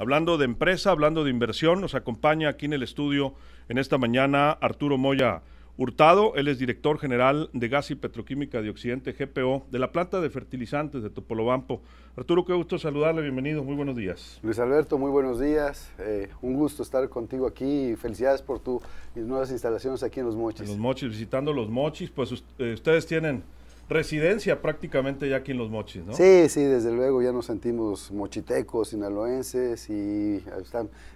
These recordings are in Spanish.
Hablando de empresa, hablando de inversión, nos acompaña aquí en el estudio en esta mañana Arturo Moya Hurtado. Él es director general de Gas y Petroquímica de Occidente, GPO, de la planta de fertilizantes de Topolobampo. Arturo, qué gusto saludarle, bienvenido, muy buenos días. Luis Alberto, muy buenos días. Eh, un gusto estar contigo aquí y felicidades por tus nuevas instalaciones aquí en Los Mochis. En los Mochis, visitando Los Mochis, pues eh, ustedes tienen residencia prácticamente ya aquí en Los Mochis, ¿no? Sí, sí, desde luego ya nos sentimos mochitecos, sinaloenses y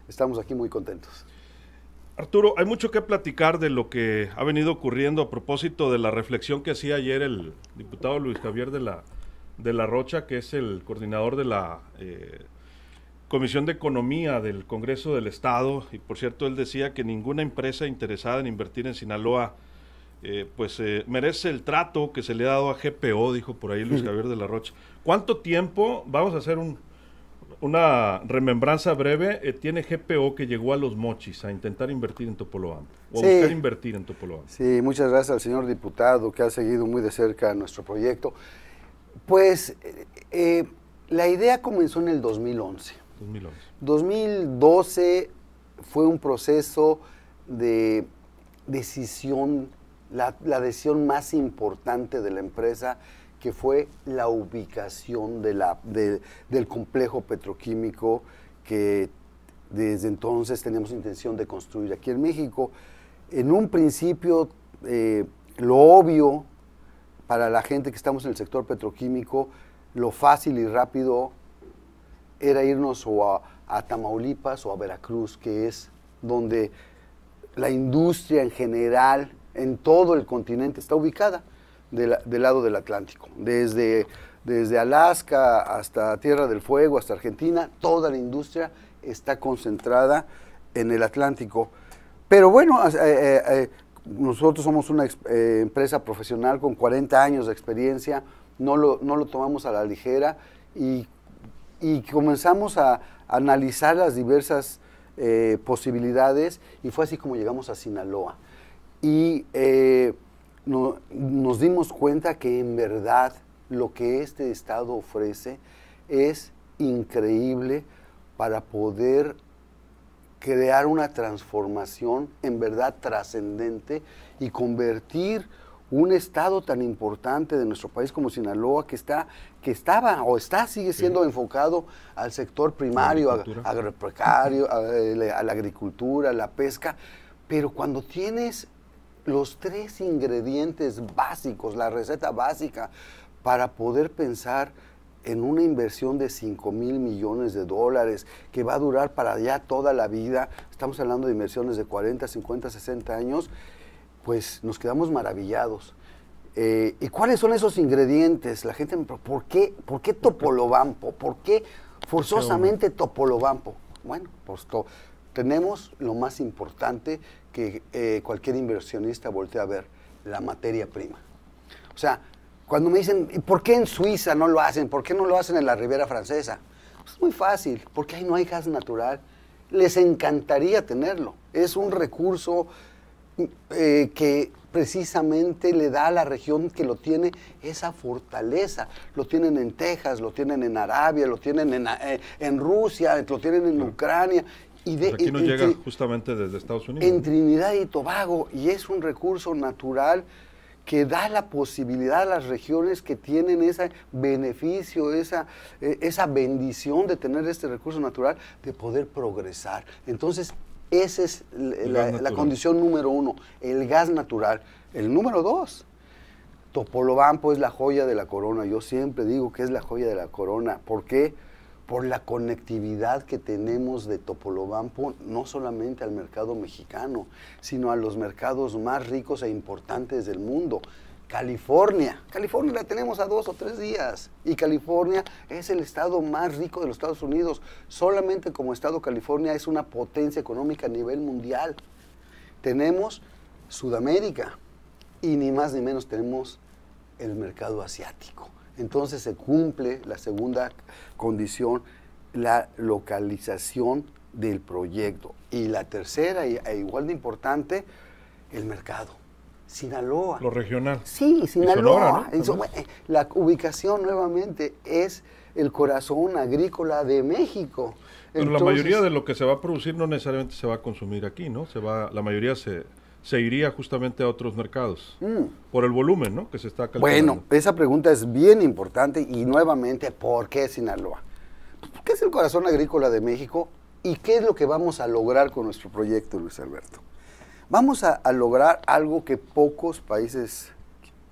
estamos aquí muy contentos. Arturo, hay mucho que platicar de lo que ha venido ocurriendo a propósito de la reflexión que hacía ayer el diputado Luis Javier de la, de la Rocha, que es el coordinador de la eh, Comisión de Economía del Congreso del Estado. Y por cierto, él decía que ninguna empresa interesada en invertir en Sinaloa eh, pues eh, merece el trato que se le ha dado a GPO, dijo por ahí Luis Javier de la Rocha. ¿Cuánto tiempo, vamos a hacer una remembranza breve, eh, tiene GPO que llegó a los mochis a intentar invertir en Topoloam, o sí, a buscar invertir en Sí, muchas gracias al señor diputado que ha seguido muy de cerca nuestro proyecto. Pues la idea comenzó en el 2011. 2012 fue un proceso de decisión la, decisión más importante de la empresa que fue la ubicación del complejo petroquímico que desde entonces teníamos intención de construir aquí en México. En un principio, eh, lo obvio para la gente que estamos en el sector petroquímico, lo fácil y rápido era irnos o a Tamaulipas o a Veracruz, que es donde la industria en general en todo el continente, está ubicada del lado del Atlántico, desde, desde Alaska hasta Tierra del Fuego, hasta Argentina, toda la industria está concentrada en el Atlántico. Pero bueno, eh, eh, eh, nosotros somos una empresa profesional con 40 años de experiencia, no lo, tomamos a la ligera y comenzamos a analizar las diversas posibilidades y fue así como llegamos a Sinaloa y eh, nos dimos cuenta que en verdad lo que este Estado ofrece es increíble para poder crear una transformación en verdad trascendente y convertir un estado tan importante de nuestro país como Sinaloa que está que estaba o está sigue siendo enfocado al sector primario, agropecario, a, eh, a, la agricultura, a la pesca, pero cuando tienes los tres ingredientes básicos, la receta básica para poder pensar en una inversión de 5 mil millones de dólares que va a durar para allá toda la vida, estamos hablando de inversiones de 40, 50, 60 años, pues nos quedamos maravillados. Eh, ¿Y cuáles son esos ingredientes? La gente me pregunta, ¿por qué, ¿por qué Topolobampo? ¿Por qué forzosamente Topolobampo? Bueno, pues to tenemos lo más importante que eh, cualquier inversionista voltea a ver, la materia prima. O sea, cuando me dicen, por qué en Suiza no lo hacen? ¿Por qué no lo hacen en la Ribera Francesa? Pues, es muy fácil, porque ahí no hay gas natural. Les encantaría tenerlo. Es un recurso eh, que precisamente le da a la región que lo tiene esa fortaleza. Lo tienen en Texas, lo tienen en Arabia, lo tienen en eh, Rusia, lo tienen en Ucrania y pues nos llega justamente desde Estados Unidos. En Trinidad y Tobago, y es un recurso natural que da la posibilidad a las regiones que tienen ese beneficio, esa, e, bendición de tener este recurso natural, de poder progresar. Entonces, esa es la, condición número uno, el gas natural. El número dos, Topolobampo es la joya de la corona. Yo siempre digo que es la joya de la corona. ¿Por qué? Porque por la conectividad que tenemos de Topolobampo, no solamente al mercado mexicano, sino a los mercados más ricos e importantes del mundo. California. California la tenemos a dos o tres días. Y California es el estado más rico de los Estados Unidos. Solamente como estado California es una potencia económica a nivel mundial. Tenemos Sudamérica y ni más ni menos tenemos el mercado asiático entonces se cumple la segunda condición, la localización del proyecto. Y la tercera, e igual de importante, el mercado. Sinaloa. Lo regional. Sí, Sinaloa. Eh, la ubicación nuevamente es el corazón agrícola de México. Pero la mayoría de lo que se va a producir no necesariamente se va a consumir aquí, ¿no? Se va, la mayoría se, se iría justamente a otros mercados mm. por el volumen ¿no? que se está calculando. Bueno, esa pregunta es bien importante y nuevamente, ¿por qué Sinaloa? ¿Qué es el corazón agrícola de México y qué es lo que vamos a lograr con nuestro proyecto, Luis Alberto? Vamos a lograr algo que pocos países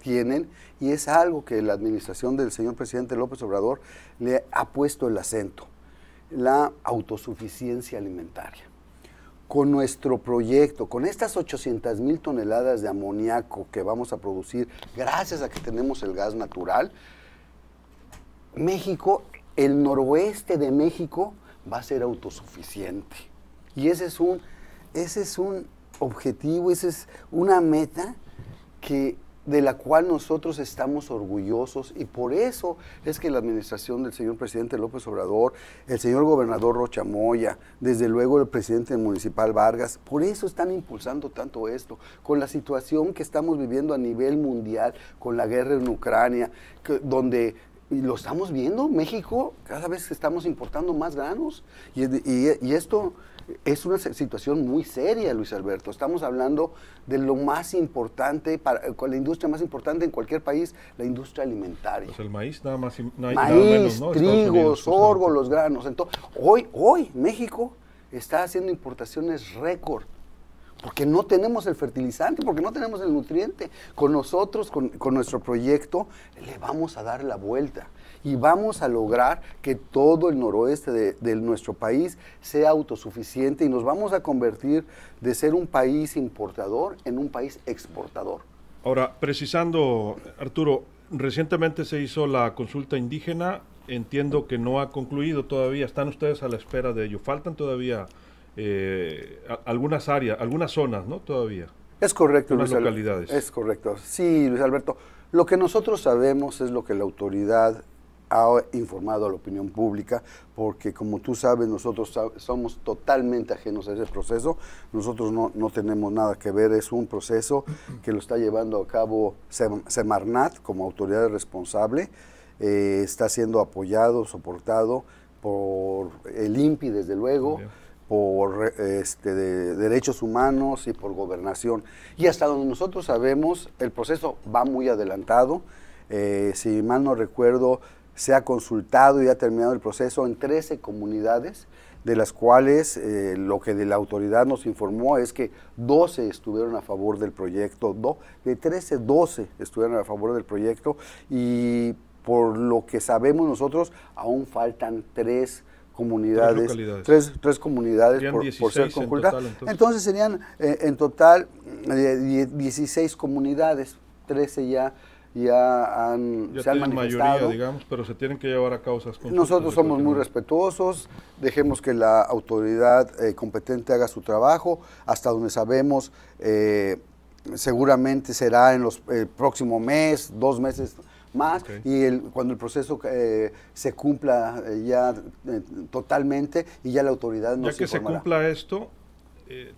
tienen y es algo que la administración del señor presidente López Obrador le ha puesto el acento, la autosuficiencia alimentaria con nuestro proyecto, con estas 800 mil toneladas de amoníaco que vamos a producir gracias a que tenemos el gas natural, México, el noroeste de México va a ser autosuficiente. Y ese es un, ese es un objetivo, esa es una meta que de la cual nosotros estamos orgullosos y por eso es que la administración del señor presidente López Obrador, el señor gobernador Rocha Moya, desde luego el presidente municipal Vargas, por eso están impulsando tanto esto, con la situación que estamos viviendo a nivel mundial, con la guerra en Ucrania, donde lo estamos viendo, México, cada vez estamos importando más granos. y, esto es una situación muy seria, Luis Alberto. Estamos hablando de lo más importante, para, eh, la industria más importante en cualquier país, la industria alimentaria. Pues el maíz nada más y nada maíz, los granos. Entonces, hoy, hoy México está haciendo importaciones récord. Porque no tenemos el fertilizante, porque no tenemos el nutriente. Con nosotros, con nuestro proyecto, le vamos a dar la vuelta y vamos a lograr que todo el noroeste de, nuestro país sea autosuficiente y nos vamos a convertir de ser un país importador en un país exportador. Ahora, precisando, Arturo, recientemente se hizo la consulta indígena, entiendo que no ha concluido todavía, están ustedes a la espera de ello, faltan todavía eh, algunas áreas, algunas zonas, ¿no? Todavía. Es correcto, Luis localidades. Es correcto. Sí, Luis Alberto. Lo que nosotros sabemos es lo que la autoridad ha informado a la opinión pública, porque como tú sabes, nosotros somos totalmente ajenos a ese proceso, nosotros no, tenemos nada que ver, es un proceso que lo está llevando a cabo Semarnat como autoridad responsable, eh, está siendo apoyado, soportado por el INPI, desde luego. por este, derechos humanos y por gobernación. Y hasta donde nosotros sabemos, el proceso va muy adelantado. Eh, si mal no recuerdo, se ha consultado y ha terminado el proceso en 13 comunidades, de las cuales eh, lo que de la autoridad nos informó es que 12 estuvieron a favor del proyecto, do, de 13, 12 estuvieron a favor del proyecto y por lo que sabemos nosotros aún faltan tres comunidades, tres, tres, comunidades por, ser consultadas. entonces. serían eh, en total 16 eh, comunidades, 13 ya ya han, se han manifestado. Mayoría, digamos, pero se tienen que llevar a causas. Nosotros somos muy respetuosos, dejemos que la autoridad eh, competente haga su trabajo, hasta donde sabemos, eh, seguramente será en los, el próximo mes, dos meses más y el, cuando el proceso eh, se cumpla ya totalmente y ya la autoridad nos Ya que se cumpla esto,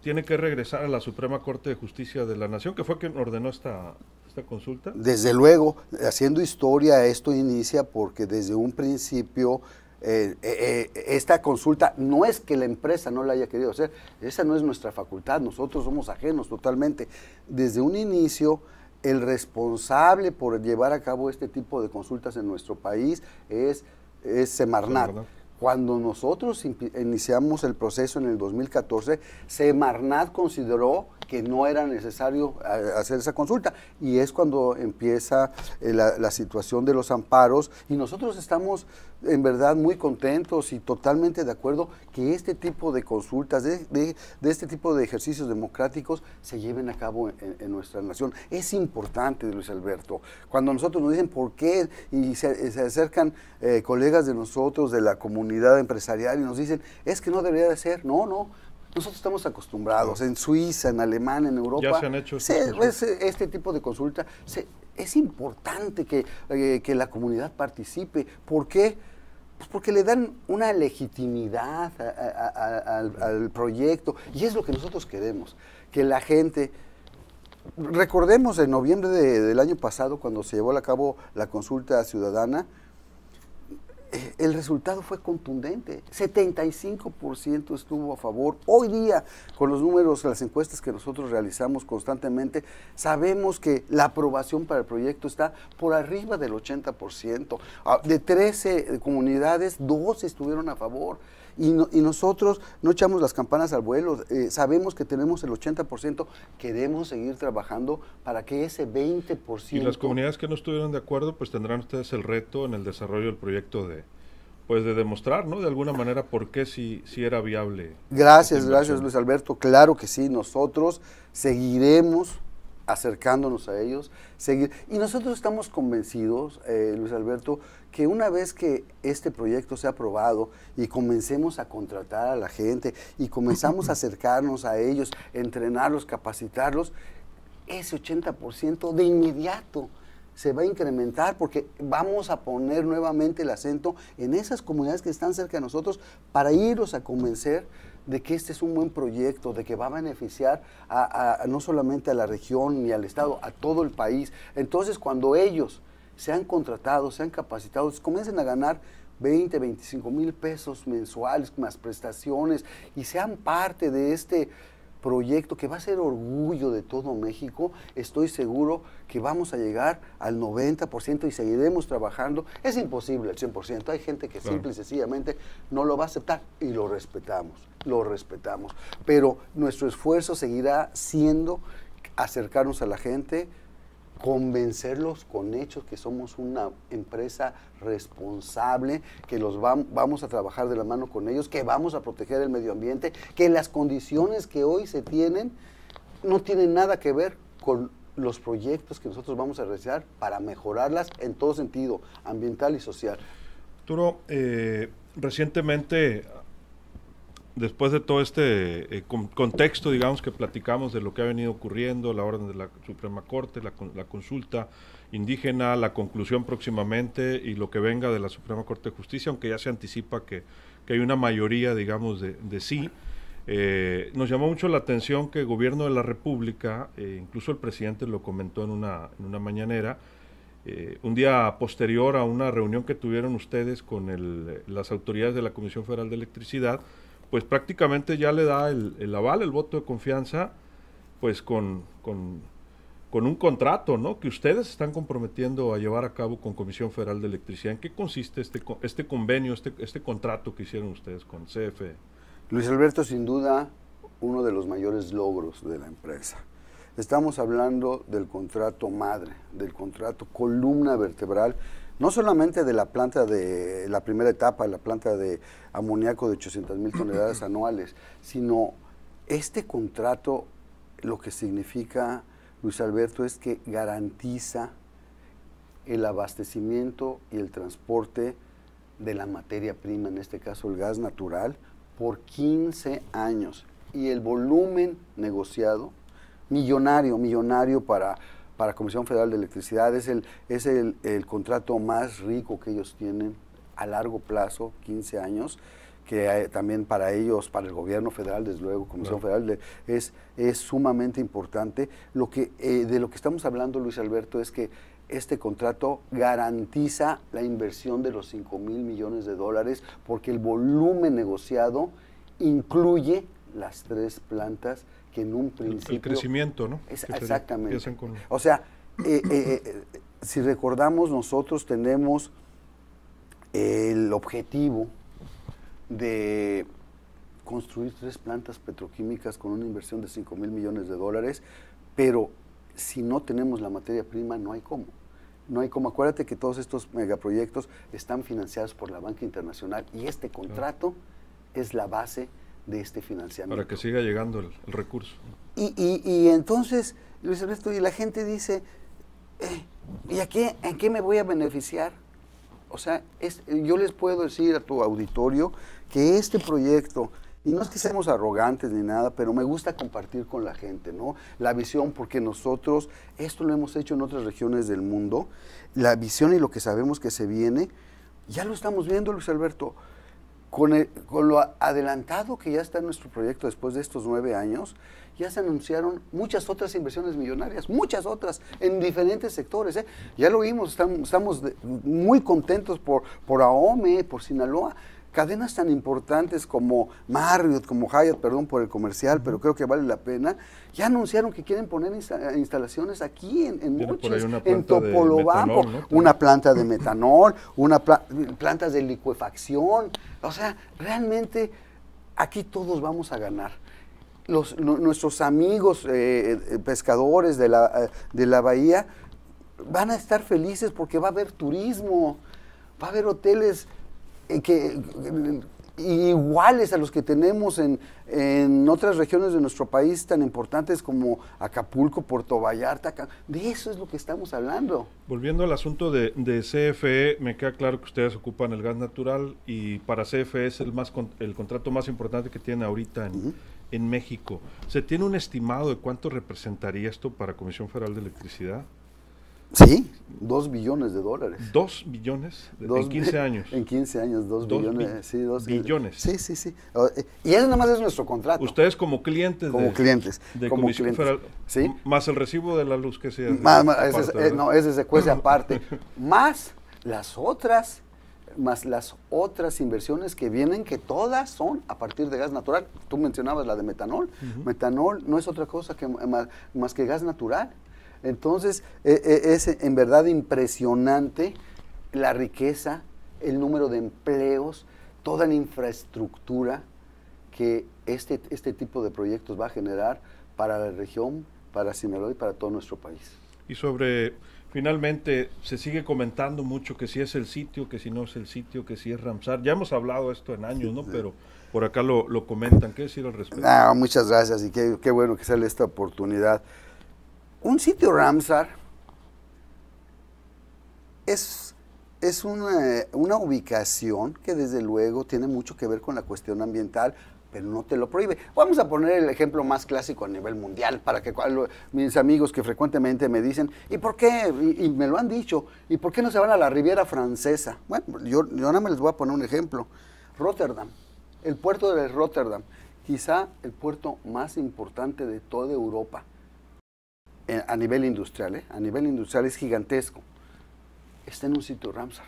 tiene que regresar a la Suprema Corte de Justicia de la Nación, que fue quien ordenó esta esta consulta? Desde luego, haciendo historia, esto inicia porque desde un principio eh, eh, eh, esta consulta no es que la empresa no la haya querido hacer, esa no es nuestra facultad, nosotros somos ajenos totalmente. Desde un inicio, el responsable por llevar a cabo este tipo de consultas en nuestro país es, Semarnat. Cuando nosotros iniciamos el proceso en el 2014, Semarnat consideró que no era necesario eh, hacer esa consulta. Y es cuando empieza eh, la, situación de los amparos y nosotros estamos en verdad muy contentos y totalmente de acuerdo que este tipo de consultas, de, este tipo de ejercicios democráticos se lleven a cabo en, nuestra nación. Es importante, Luis Alberto, cuando nosotros nos dicen por qué y se, eh, acercan colegas de nosotros de la comunidad empresarial y nos dicen, es que no debería de ser, no, no, nosotros estamos acostumbrados en Suiza, en Alemania, en Europa. Ya se han hecho este tipo de consulta. es importante eh, que, la comunidad participe. ¿Por qué? Pues porque le dan una legitimidad al, proyecto y es lo que nosotros queremos, que la gente... Recordemos en noviembre del año pasado, cuando se llevó a cabo la consulta ciudadana, eh, el resultado fue contundente. 75% estuvo a favor. Hoy día, con los números, las encuestas que nosotros realizamos constantemente, sabemos que la aprobación para el proyecto está por arriba del 80%. Ah, de 13 eh, comunidades, 12 estuvieron a favor y, nosotros no echamos las campanas al vuelo, eh, sabemos que tenemos el 80%, queremos seguir trabajando para que ese 20%... Y las comunidades que no estuvieron de acuerdo, pues tendrán ustedes el reto en el desarrollo del proyecto de, pues de demostrar, ¿no? De alguna manera por qué si, si era viable. Gracias, gracias Luis Alberto. Claro que sí, nosotros seguiremos acercándonos a ellos, seguir. Y nosotros estamos convencidos, eh, Luis Alberto, que una vez que este proyecto sea aprobado y comencemos a contratar a la gente y comenzamos a acercarnos a ellos, entrenarlos, capacitarlos, ese 80% de inmediato se va a incrementar porque vamos a poner nuevamente el acento en esas comunidades que están cerca de nosotros para irlos a convencer de que este es un buen proyecto, de que va a beneficiar a, no solamente a la región ni al Estado, a todo el país. Entonces, cuando ellos sean contratados, sean capacitados, comiencen a ganar 20, 25 mil pesos mensuales más prestaciones y sean parte de este proyecto que va a ser orgullo de todo México. Estoy seguro que vamos a llegar al 90% y seguiremos trabajando. Es imposible el 100%. Hay gente que simple y sencillamente no lo va a aceptar y lo respetamos, lo respetamos. Pero nuestro esfuerzo seguirá siendo acercarnos a la gente, convencerlos con hechos que somos una empresa responsable, que los vamos a trabajar de la mano con ellos, que vamos a proteger el medio ambiente, que las condiciones que hoy se tienen no tienen nada que ver con los proyectos que nosotros vamos a realizar para mejorarlas en todo sentido, ambiental y social. Turo eh, recientemente después de todo este eh, contexto, digamos, que platicamos de lo que ha venido ocurriendo, la orden de la Suprema Corte, la, consulta indígena, la conclusión próximamente y lo que venga de la Suprema Corte de Justicia, aunque ya se anticipa que, hay una mayoría, digamos, de, sí. Eh, nos llamó mucho la atención que el gobierno de la República, eh, incluso el presidente lo comentó en una, mañanera, un día posterior a una reunión que tuvieron ustedes con el, las autoridades de la Comisión Federal de Electricidad, pues prácticamente ya le da el, aval, el voto de confianza, pues con, un contrato, ¿no? Que ustedes están comprometiendo a llevar a cabo con Comisión Federal de Electricidad. ¿En qué consiste este, este convenio, este, este contrato que hicieron ustedes con CFE? Luis Alberto, sin duda, uno de los mayores logros de la empresa. Estamos hablando del contrato madre, del contrato columna vertebral no solamente de la planta de la primera etapa, la planta de amoníaco de 800 mil toneladas anuales, sino este contrato lo que significa, Luis Alberto, es que garantiza el abastecimiento y el transporte de la materia prima, en este caso el gas natural, por 15 años. Y el volumen negociado, millonario, millonario para para Comisión Federal de Electricidad. Es, el, es el, contrato más rico que ellos tienen a largo plazo, 15 años que eh, también para ellos, para el gobierno federal, desde luego, Comisión Federal, es, es sumamente importante. Lo que, eh, de lo que estamos hablando, Luis Alberto, es que este contrato garantiza la inversión de los 5 mil millones de dólares, porque el volumen negociado incluye las tres plantas que en un principio... El crecimiento, ¿no? exactamente. O sea, eh, eh, eh, si recordamos, nosotros tenemos el objetivo de construir tres plantas petroquímicas con una inversión de 5 mil millones de dólares, pero si no tenemos la materia prima, no hay cómo. No hay cómo. Acuérdate que todos estos megaproyectos están financiados por la banca internacional y este contrato es la base de este financiamiento. Para que siga llegando el, recurso. Y, y, entonces, Luis Alberto, y la gente dice, eh, ¿y qué, en qué me voy a beneficiar? O sea, yo les puedo decir a tu auditorio que este proyecto, y no es que seamos arrogantes ni nada, pero me gusta compartir con la gente, ¿no? La visión, porque nosotros, esto lo hemos hecho en otras regiones del mundo, la visión y lo que sabemos que se viene, ya lo estamos viendo, Luis Alberto. Con, lo adelantado que ya está nuestro proyecto después de estos nueve años, ya se anunciaron muchas otras inversiones millonarias, muchas otras en diferentes sectores. ¿eh? Ya lo vimos, estamos, muy contentos por, por AOME, por Sinaloa cadenas tan importantes como Marriott, como Hyatt, perdón por el comercial, pero creo que vale la pena, ya anunciaron que quieren poner eh, instalaciones aquí en, en en Topolobampo, una planta de metanol, una plantas de licuefacción, o sea, realmente aquí todos vamos a ganar. Los, nuestros amigos eh, eh, pescadores de la, de la bahía van a estar felices porque va a haber turismo, va a haber hoteles eh, que, iguales a los que tenemos en, otras regiones de nuestro país tan importantes como Acapulco, Puerto Vallarta. De eso es lo que estamos hablando. Volviendo al asunto de, de CFE, me queda claro que ustedes ocupan el gas natural y para CFE es el, más el contrato más importante que tienen ahorita en, en México. ¿Se tiene un estimado de cuánto representaría esto para Comisión Federal de Electricidad? Sí, Dos billones de dólares. Dos billones en 15 años. En 15 años, dos, billones. sí, dos billones. Sí, sí, sí. Eh, y eso nada más es nuestro contrato. Ustedes como clientes. Como de, clientes. como Federal, ¿Sí? Más el recibo de la luz que sea. Más, eh, no, ese se cuece aparte. más las otras más las otras inversiones que vienen, que todas son a partir de gas natural. Tú mencionabas la de metanol. Metanol no es otra cosa que, más que gas natural. Entonces, e, e, es en verdad impresionante la riqueza, el número de empleos, toda la infraestructura que este, este, tipo de proyectos va a generar para la región, para Sinaloa y para todo nuestro país. Y sobre, finalmente, se sigue comentando mucho que si es el sitio, que si no es el sitio, que si es Ramsar. Ya hemos hablado esto en años, ¿no? Pero por acá lo, comentan. ¿Qué decir al respecto? Ah, muchas gracias y qué, qué bueno que sale esta oportunidad. Un sitio Ramsar es, es una, ubicación que desde luego tiene mucho que ver con la cuestión ambiental, pero no te lo prohíbe. Vamos a poner el ejemplo más clásico a nivel mundial para que mis amigos que frecuentemente me dicen, ¿y por qué? Y, me lo han dicho, ¿y por qué no se van a la Riviera Francesa? Bueno, yo, ahora me les voy a poner un ejemplo. Rotterdam, el puerto de Rotterdam, quizá el puerto más importante de toda Europa a nivel industrial, ¿eh? a nivel industrial es gigantesco, está en un sitio Ramsar.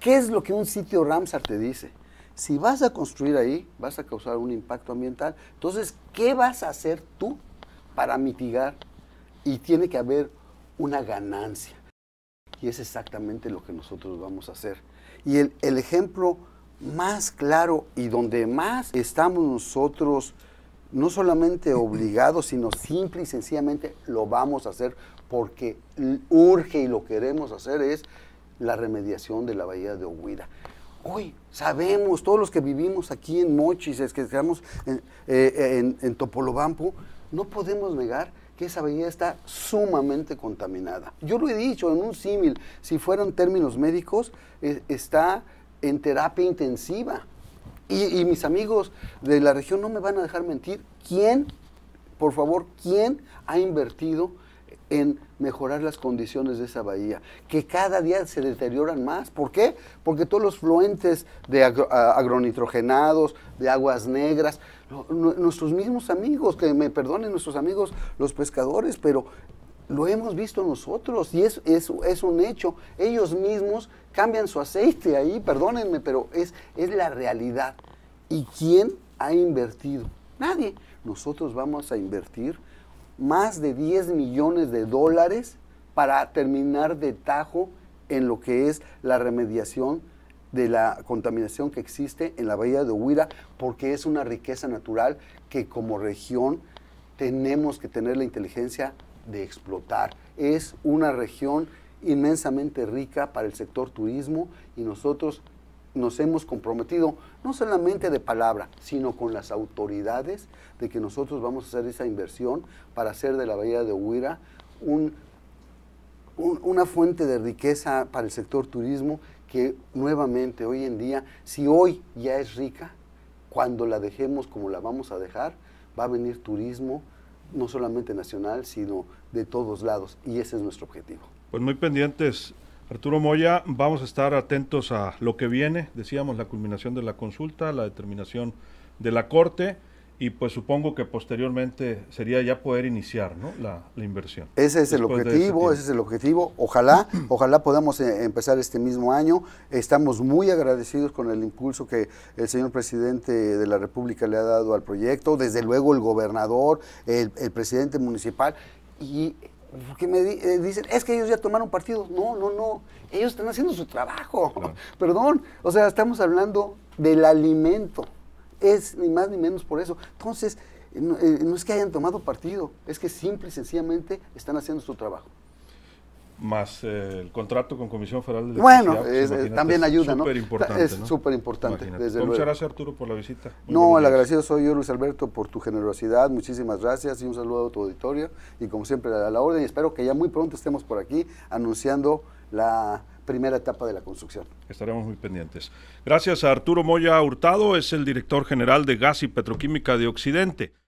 ¿Qué es lo que un sitio Ramsar te dice? Si vas a construir ahí, vas a causar un impacto ambiental. Entonces, ¿qué vas a hacer tú para mitigar? Y tiene que haber una ganancia. Y es exactamente lo que nosotros vamos a hacer. Y el ejemplo más claro y donde más estamos nosotros no solamente obligado, sino simple y sencillamente lo vamos a hacer porque urge y lo queremos hacer es la remediación de la bahía de Oguida. Hoy sabemos, todos los que vivimos aquí en Mochis, es que estamos eh, en, Topolobampo, no podemos negar que esa bahía está sumamente contaminada. Yo lo he dicho en un símil, si fueran términos médicos, eh, está en terapia intensiva y, mis amigos de la región no me van a dejar mentir. ¿Quién, por favor, quién ha invertido en mejorar las condiciones de esa bahía? Que cada día se deterioran más. ¿Por qué? Porque todos los fluentes de agronitrogenados, de aguas negras, nuestros mismos amigos, que me perdonen nuestros amigos los pescadores, pero lo hemos visto nosotros y es, es, es un hecho. Ellos mismos cambian su aceite ahí, perdónenme, pero es, es la realidad. ¿Y quién ha invertido? Nadie. Nosotros vamos a invertir más de 10 millones de dólares para terminar de tajo en lo que es la remediación de la contaminación que existe en la bahía de Huira, porque es una riqueza natural que como región tenemos que tener la inteligencia de explotar. Es una región inmensamente rica para el sector turismo y nosotros nos hemos comprometido, no solamente de palabra, sino con las autoridades, de que nosotros vamos a hacer esa inversión para hacer de la Bahía de Huira una fuente de riqueza para el sector turismo que nuevamente hoy en día, si hoy ya es rica, cuando la dejemos como la vamos a dejar, va a venir turismo, no solamente nacional, sino de todos lados, y ese es nuestro objetivo. Pues muy pendientes, Arturo Moya, vamos a estar atentos a lo que viene, decíamos la culminación de la consulta, la determinación de la Corte y pues supongo que posteriormente sería ya poder iniciar ¿no? la, inversión. Ese es el objetivo, ese, es el objetivo. Ojalá, ojalá podamos eh, empezar este mismo año. Estamos muy agradecidos con el impulso que el señor presidente de la República le ha dado al proyecto, desde luego el gobernador, el, presidente municipal y que me eh, dicen, es que ellos ya tomaron partido. No, no, no. Ellos están haciendo su trabajo. Perdón. O sea, estamos hablando del alimento es ni más ni menos por eso. Entonces, eh, eh, no, es que hayan tomado partido, es que simple y sencillamente están haciendo su trabajo más eh, el contrato con Comisión Federal de Electricidad. Bueno, pues, también ayuda, es super Importante, es súper importante. Muchas gracias, Arturo, por la visita. no, el agradecido soy yo, Luis Alberto, por tu generosidad. Muchísimas gracias y un saludo a tu auditorio. Y como siempre, a la orden. Y espero que ya muy pronto estemos por aquí anunciando la primera etapa de la construcción. Estaremos muy pendientes. Gracias a Arturo Moya Hurtado, es el director general de Gas y Petroquímica de Occidente.